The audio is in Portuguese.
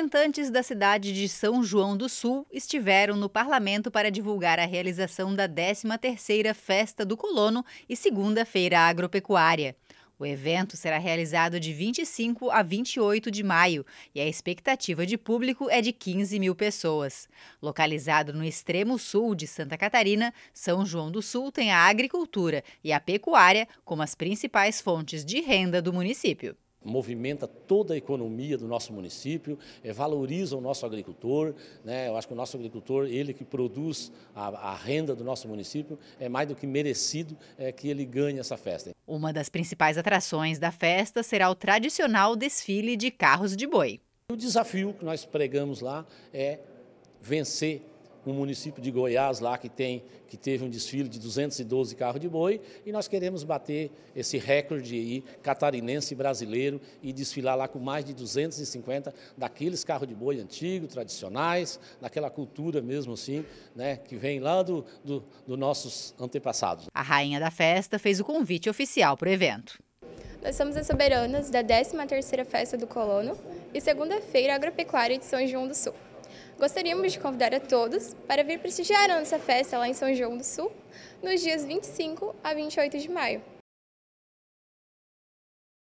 representantes da cidade de São João do Sul estiveram no parlamento para divulgar a realização da 13ª Festa do Colono e Segunda-feira Agropecuária. O evento será realizado de 25 a 28 de maio e a expectativa de público é de 15 mil pessoas. Localizado no extremo sul de Santa Catarina, São João do Sul tem a agricultura e a pecuária como as principais fontes de renda do município movimenta toda a economia do nosso município, eh, valoriza o nosso agricultor, né? eu acho que o nosso agricultor, ele que produz a, a renda do nosso município, é mais do que merecido é, que ele ganhe essa festa. Uma das principais atrações da festa será o tradicional desfile de carros de boi. O desafio que nós pregamos lá é vencer um município de Goiás lá que, tem, que teve um desfile de 212 carros de boi, e nós queremos bater esse recorde aí, catarinense e brasileiro, e desfilar lá com mais de 250 daqueles carros de boi antigos, tradicionais, daquela cultura mesmo assim, né, que vem lá dos do, do nossos antepassados. A rainha da festa fez o convite oficial para o evento. Nós somos as soberanas da 13ª Festa do Colono e segunda-feira agropecuária de São João do Sul. Gostaríamos de convidar a todos para vir prestigiar a nossa festa lá em São João do Sul, nos dias 25 a 28 de maio.